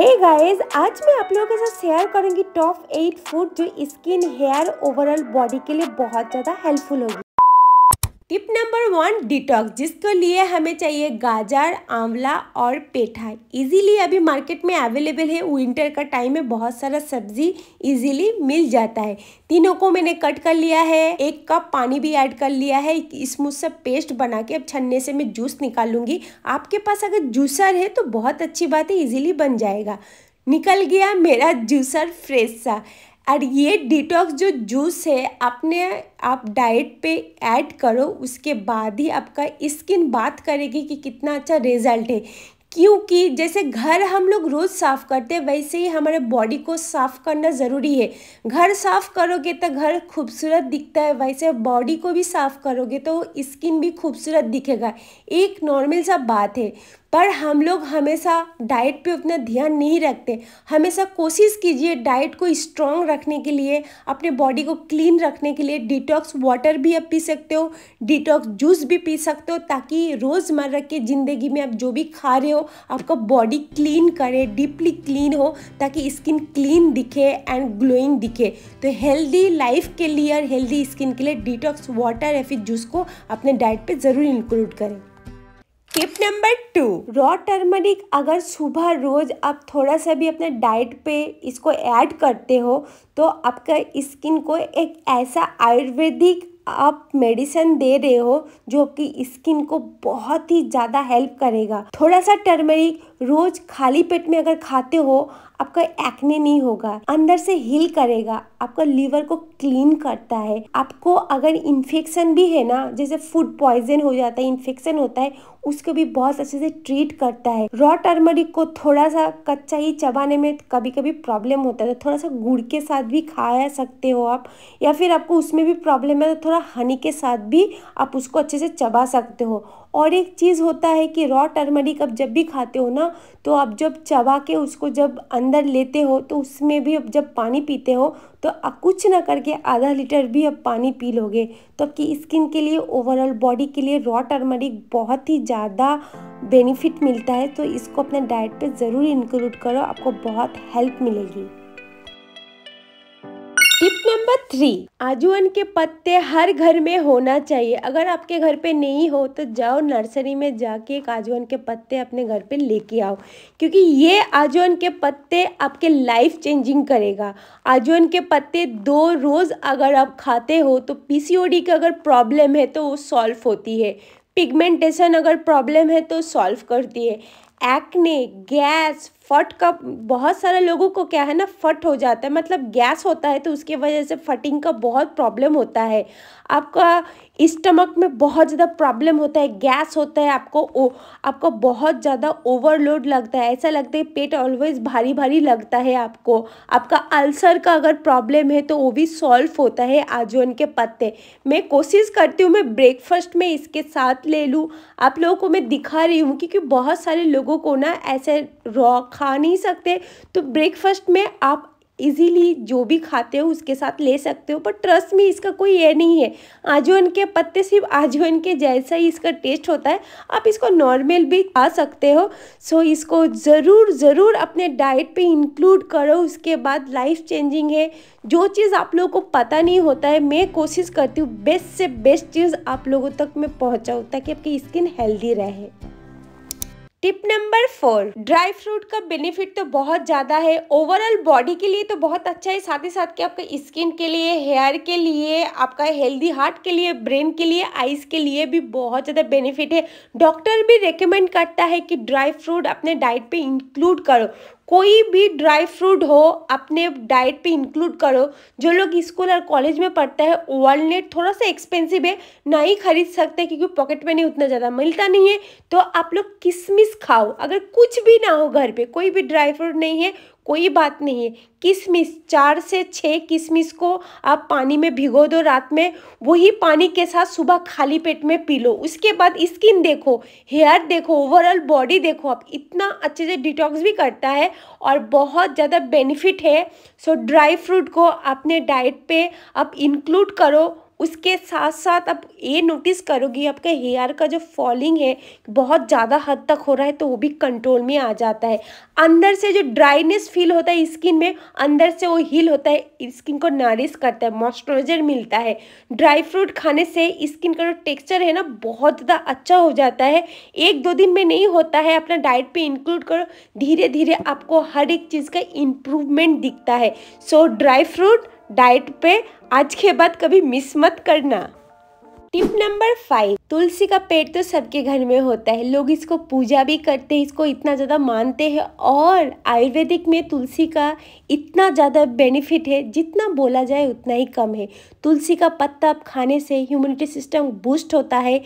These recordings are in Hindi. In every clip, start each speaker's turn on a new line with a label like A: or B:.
A: हे hey guys, आज मैं आप लोगों के साथ शेयर करूंगी टॉप एट फूड जो स्किन हेयर ओवरऑल बॉडी के लिए बहुत ज़्यादा हेल्पफुल होगी टिप नंबर वन डिटॉक्स जिसके लिए हमें चाहिए गाजर आंवला और पेठा इजीली अभी मार्केट में अवेलेबल है विंटर का टाइम में बहुत सारा सब्जी इजीली मिल जाता है तीनों को मैंने कट कर लिया है एक कप पानी भी ऐड कर लिया है स्मूथ सा पेस्ट बना के अब छन्ने से मैं जूस निकालूंगी आपके पास अगर जूसर है तो बहुत अच्छी बात है ईजिली बन जाएगा निकल गया मेरा जूसर फ्रेश सा और ये डिटॉक्स जो जूस है अपने आप डाइट पे ऐड करो उसके बाद ही आपका स्किन बात करेगी कि कितना अच्छा रिजल्ट है क्योंकि जैसे घर हम लोग रोज़ साफ़ करते हैं वैसे ही हमारे बॉडी को साफ़ करना ज़रूरी है घर साफ़ करोगे तो घर खूबसूरत दिखता है वैसे बॉडी को भी साफ़ करोगे तो स्किन भी खूबसूरत दिखेगा एक नॉर्मल सा बात है पर हम लोग हमेशा डाइट पे उतना ध्यान नहीं रखते हमेशा कोशिश कीजिए डाइट को स्ट्रांग रखने के लिए अपने बॉडी को क्लीन रखने के लिए डिटॉक्स वाटर भी आप पी सकते हो डिटॉक्स जूस भी पी सकते हो ताकि रोज़मर्रा की ज़िंदगी में आप जो भी खा रहे हो आपका बॉडी क्लीन करे डीपली क्लीन हो ताकि स्किन क्लीन दिखे एंड ग्लोइंग दिखे तो हेल्दी लाइफ के लिए और हेल्दी स्किन के लिए डिटॉक्स वाटर या फिर जूस को अपने डाइट पर ज़रूर इंक्लूड करें tip number two raw turmeric अगर सुबह रोज आप थोड़ा सा भी अपने डाइट पे इसको ऐड करते हो तो आपका स्किन को एक ऐसा आयुर्वेदिक आप मेडिसिन दे रहे हो जो आपकी स्किन को बहुत ही ज़्यादा हेल्प करेगा थोड़ा सा टर्मेरिक रोज खाली पेट में अगर खाते हो आपका एक्ने नहीं होगा अंदर से हील करेगा आपका लीवर को क्लीन करता है आपको अगर इन्फेक्शन भी है ना जैसे फूड पॉइजन हो जाता है इन्फेक्शन होता है उसको भी बहुत अच्छे से ट्रीट करता है रॉ टर्मरिक को थोड़ा सा कच्चा ही चबाने में कभी कभी प्रॉब्लम होता है तो थोड़ा सा गुड़ के साथ भी खा सकते हो आप या फिर आपको उसमें भी प्रॉब्लम है तो थोड़ा थोड़ा हनी के साथ भी आप उसको अच्छे से चबा सकते हो और एक चीज़ होता है कि रॉ टर्मरिक आप जब भी खाते हो ना तो आप जब चबा के उसको जब अंदर लेते हो तो उसमें भी आप जब पानी पीते हो तो आप कुछ ना करके आधा लीटर भी आप पानी पी लोगे तो आपकी स्किन के लिए ओवरऑल बॉडी के लिए रॉ टर्मरिक बहुत ही ज़्यादा बेनिफिट मिलता है तो इसको अपने डाइट पर ज़रूर इंक्लूड करो आपको बहुत हेल्प मिलेगी टिप नंबर थ्री आजून के पत्ते हर घर में होना चाहिए अगर आपके घर पे नहीं हो तो जाओ नर्सरी में जाके एक आजून के पत्ते अपने घर पे लेके आओ क्योंकि ये आजून के पत्ते आपके लाइफ चेंजिंग करेगा आजून के पत्ते दो रोज़ अगर आप खाते हो तो पीसीओडी का अगर प्रॉब्लम है तो वो सॉल्व होती है पिगमेंटेशन अगर प्रॉब्लम है तो सॉल्व करती है एक्ने गैस फट का बहुत सारे लोगों को क्या है ना फट हो जाता है मतलब गैस होता है तो उसकी वजह से फटिंग का बहुत प्रॉब्लम होता है आपका स्टमक में बहुत ज़्यादा प्रॉब्लम होता है गैस होता है आपको ओ, आपको बहुत ज़्यादा ओवरलोड लगता है ऐसा लगता है पेट ऑलवेज भारी भारी लगता है आपको आपका अल्सर का अगर प्रॉब्लम है तो वो भी सॉल्व होता है आजवन के पत्ते मैं कोशिश करती हूँ मैं ब्रेकफास्ट में इसके साथ ले लूँ आप लोगों को मैं दिखा रही हूँ क्योंकि बहुत सारे लोगों को ना ऐसे रॉक खा नहीं सकते तो ब्रेकफास्ट में आप इजीली जो भी खाते हो उसके साथ ले सकते हो पर ट्रस्ट में इसका कोई ये नहीं है आजवन के पत्ते सिर्फ आजवन के जैसा ही इसका टेस्ट होता है आप इसको नॉर्मल भी खा सकते हो सो इसको ज़रूर ज़रूर अपने डाइट पे इंक्लूड करो उसके बाद लाइफ चेंजिंग है जो चीज़ आप लोगों को पता नहीं होता है मैं कोशिश करती हूँ बेस्ट से बेस्ट चीज़ आप लोगों तक मैं पहुँचाऊँ ताकि आपकी स्किन हेल्दी रहे tip number four dry fruit का बेनिफिट तो बहुत ज़्यादा है ओवरऑल बॉडी के लिए तो बहुत अच्छा है साथ ही साथ के आपका स्किन के लिए हेयर के लिए आपका हेल्दी हार्ट के लिए ब्रेन के लिए आइस के लिए भी बहुत ज़्यादा बेनिफिट है डॉक्टर भी रिकमेंड करता है कि ड्राई फ्रूट अपने डाइट पे इंक्लूड करो कोई भी ड्राई फ्रूट हो अपने डाइट पे इंक्लूड करो जो लोग स्कूल और कॉलेज में पढ़ते हैं वॉलनेट थोड़ा सा एक्सपेंसिव है ना ही खरीद सकते क्योंकि पॉकेट में नहीं उतना ज़्यादा मिलता नहीं है तो आप लोग किशमिश खाओ अगर कुछ भी ना हो घर पे कोई भी ड्राई फ्रूट नहीं है कोई बात नहीं है किशमिश चार से छः किशमिश को आप पानी में भिगो दो रात में वही पानी के साथ सुबह खाली पेट में पी लो उसके बाद स्किन देखो हेयर देखो ओवरऑल बॉडी देखो आप इतना अच्छे से डिटॉक्स भी करता है और बहुत ज़्यादा बेनिफिट है सो ड्राई फ्रूट को अपने डाइट पे आप इंक्लूड करो उसके साथ साथ आप ये नोटिस करोगे आपके हेयर का जो फॉलिंग है बहुत ज़्यादा हद तक हो रहा है तो वो भी कंट्रोल में आ जाता है अंदर से जो ड्राइनेस फील होता है स्किन में अंदर से वो हील होता है स्किन को नारिश करता है मॉइस्चराइजर मिलता है ड्राई फ्रूट खाने से स्किन का जो टेक्स्चर है ना बहुत ज़्यादा अच्छा हो जाता है एक दो दिन में नहीं होता है अपना डाइट पर इंक्लूड करो धीरे धीरे आपको हर एक चीज़ का इम्प्रूवमेंट दिखता है सो ड्राई फ्रूट डाइट पे आज के बाद कभी मिस मत करना टिप नंबर फाइव तुलसी का पेड़ तो सबके घर में होता है लोग इसको पूजा भी करते हैं इसको इतना ज़्यादा मानते हैं और आयुर्वेदिक में तुलसी का इतना ज़्यादा बेनिफिट है जितना बोला जाए उतना ही कम है तुलसी का पत्ता आप खाने से ह्यूमिनिटी सिस्टम बूस्ट होता है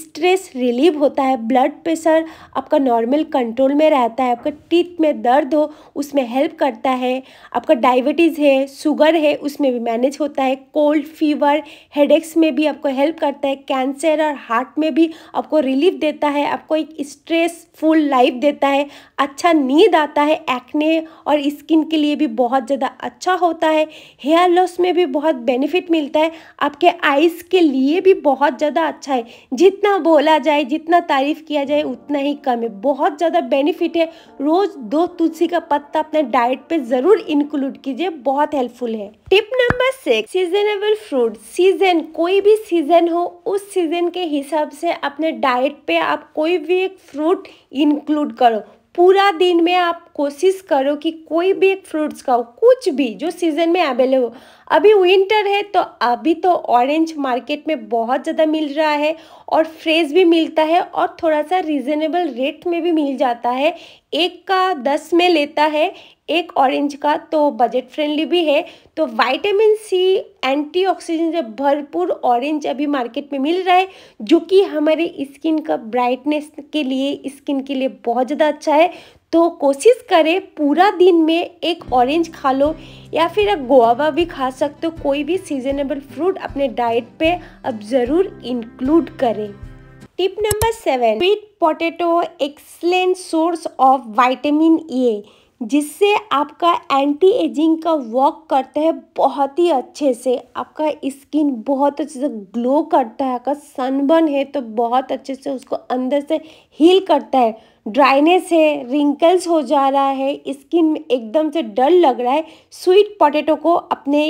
A: स्ट्रेस रिलीव होता है ब्लड प्रेशर आपका नॉर्मल कंट्रोल में रहता है आपका टीथ में दर्द हो उसमें हेल्प करता है आपका डायबिटीज़ है शुगर है उसमें भी मैनेज होता है कोल्ड फीवर हेडेक्स में भी आपको हेल्प करता है कैंसर और हार्ट में भी आपको रिलीफ देता है आपको एक स्ट्रेसफुल लाइफ देता है अच्छा नींद आता है एक्ने और स्किन के लिए भी बहुत ज़्यादा अच्छा होता है हेयर लॉस में भी बहुत बेनिफिट मिलता है आपके आइज़ के लिए भी बहुत ज़्यादा अच्छा है जितना बोला जाए जितना तारीफ़ किया जाए उतना ही कम है बहुत ज़्यादा बेनिफिट है रोज़ दो तुलसी का पत्ता अपने डाइट पे ज़रूर इंक्लूड कीजिए बहुत हेल्पफुल है tip number six seasonable fruit season कोई भी सीजन हो उस सीजन के हिसाब से अपने डाइट पे आप कोई भी एक फ्रूट इंक्लूड करो पूरा दिन में आप कोशिश करो कि कोई भी एक फ्रूट्स खाओ कुछ भी जो सीज़न में अवेलेबल अभी विंटर है तो अभी तो ऑरेंज मार्केट में बहुत ज़्यादा मिल रहा है और फ्रेश भी मिलता है और थोड़ा सा रिजनेबल रेट में भी मिल जाता है एक का दस में लेता है एक ऑरेंज का तो बजट फ्रेंडली भी है तो वाइटामिन सी एंटीऑक्सीडेंट से भरपूर ऑरेंज अभी मार्केट में मिल रहा है जो कि हमारे स्किन का ब्राइटनेस के लिए स्किन के लिए बहुत ज़्यादा अच्छा है तो कोशिश करें पूरा दिन में एक ऑरेंज खा लो या फिर आप गोआवा भी खा सकते हो कोई भी सीजनेबल फ्रूट अपने डाइट पे अब ज़रूर इंक्लूड करें tip number seven sweet potato excellent source of vitamin A जिससे आपका एंटी एजिंग का वर्क करता है बहुत ही अच्छे से आपका स्किन बहुत अच्छे से ग्लो करता है आपका सनबर्न है तो बहुत अच्छे से उसको अंदर से हील करता है ड्राइनेस है रिंकल्स हो जा रहा है स्किन में एकदम से डल लग रहा है स्वीट पोटैटो को अपने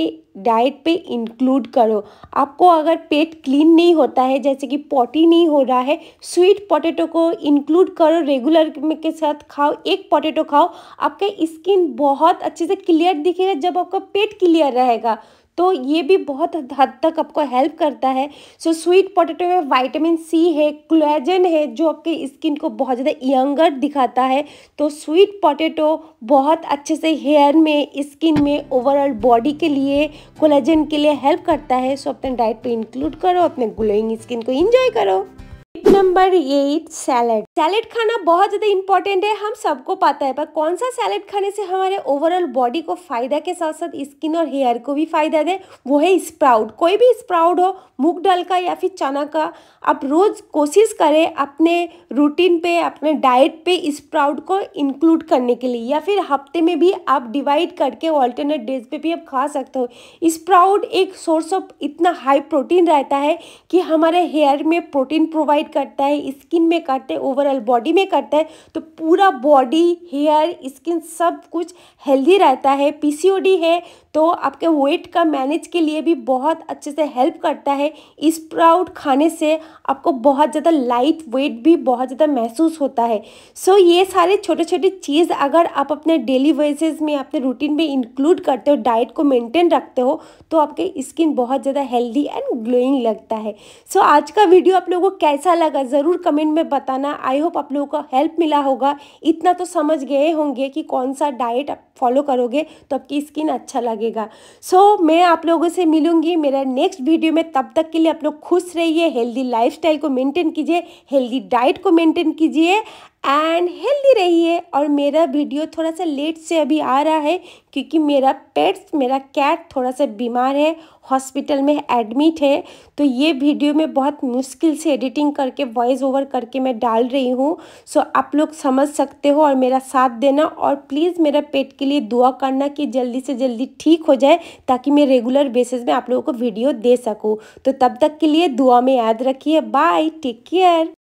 A: डाइट पे इंक्लूड करो आपको अगर पेट क्लीन नहीं होता है जैसे कि पॉटी नहीं हो रहा है स्वीट पोटैटो को इंक्लूड करो रेगुलर के साथ खाओ एक पोटैटो खाओ आपका स्किन बहुत अच्छे से क्लियर दिखेगा जब आपका पेट क्लियर रहेगा तो ये भी बहुत हद तक आपको हेल्प करता है सो स्वीट पोटैटो में वाइटामिन सी है क्लोजन है जो आपके स्किन को बहुत ज़्यादा यंगर दिखाता है तो स्वीट पोटैटो बहुत अच्छे से हेयर में स्किन में ओवरऑल बॉडी के लिए क्लोजन के लिए हेल्प करता है सो अपने डाइट पे इंक्लूड करो अपने ग्लोइंग स्किन को इंजॉय करो नंबर एट सैलेड सैलेड खाना बहुत ज़्यादा इंपॉर्टेंट है हम सबको पता है पर कौन सा सैलेड खाने से हमारे ओवरऑल बॉडी को फायदा के साथ साथ स्किन और हेयर को भी फायदा दे वो है स्प्राउट कोई भी स्प्राउट हो मूग डाल का या फिर चना का आप रोज़ कोशिश करें अपने रूटीन पे अपने डाइट पे स्प्राउट को इंक्लूड करने के लिए या फिर हफ्ते में भी आप डिवाइड करके ऑल्टरनेट डेज पे भी आप खा सकते हो स्प्राउट एक सोर्स ऑफ इतना हाई प्रोटीन रहता है कि हमारे हेयर में प्रोटीन प्रोवाइड हाइड करता है स्किन में करता है ओवरऑल बॉडी में करता है तो पूरा बॉडी हेयर स्किन सब कुछ हेल्दी रहता है पीसीओडी है तो आपके वेट का मैनेज के लिए भी बहुत अच्छे से हेल्प करता है स्प्राउट खाने से आपको बहुत ज़्यादा लाइट वेट भी बहुत ज़्यादा महसूस होता है सो so, ये सारे छोटे छोटे चीज़ अगर आप अपने डेली वेजेज में अपने रूटीन में इंक्लूड करते हो डाइट को मेंटेन रखते हो तो आपके स्किन बहुत ज़्यादा हेल्दी एंड ग्लोइंग लगता है सो so, आज का वीडियो आप लोगों को कैसा लगा ज़रूर कमेंट में बताना आई होप आप लोगों को हेल्प मिला होगा इतना तो समझ गए होंगे कि कौन सा डाइट आप फॉलो करोगे तो आपकी स्किन अच्छा लगेगा सो so, मैं आप लोगों से मिलूंगी मेरा नेक्स्ट वीडियो में तब तक के लिए आप लोग खुश रहिए हेल्दी लाइफस्टाइल को मेंटेन कीजिए हेल्दी डाइट को मेंटेन कीजिए एंड हेल्दी रहिए और मेरा वीडियो थोड़ा सा लेट से अभी आ रहा है क्योंकि मेरा पेट्स मेरा कैट थोड़ा सा बीमार है हॉस्पिटल में एडमिट है तो ये वीडियो मैं बहुत मुश्किल से एडिटिंग करके वॉइस ओवर करके मैं डाल रही हूँ सो आप लोग समझ सकते हो और मेरा साथ देना और प्लीज़ मेरा पेट के लिए दुआ करना कि जल्दी से जल्दी ठीक हो जाए ताकि मैं रेगुलर बेसिस में आप लोगों को वीडियो दे सकूँ तो तब तक के लिए दुआ में याद रखिए बाय टेक केयर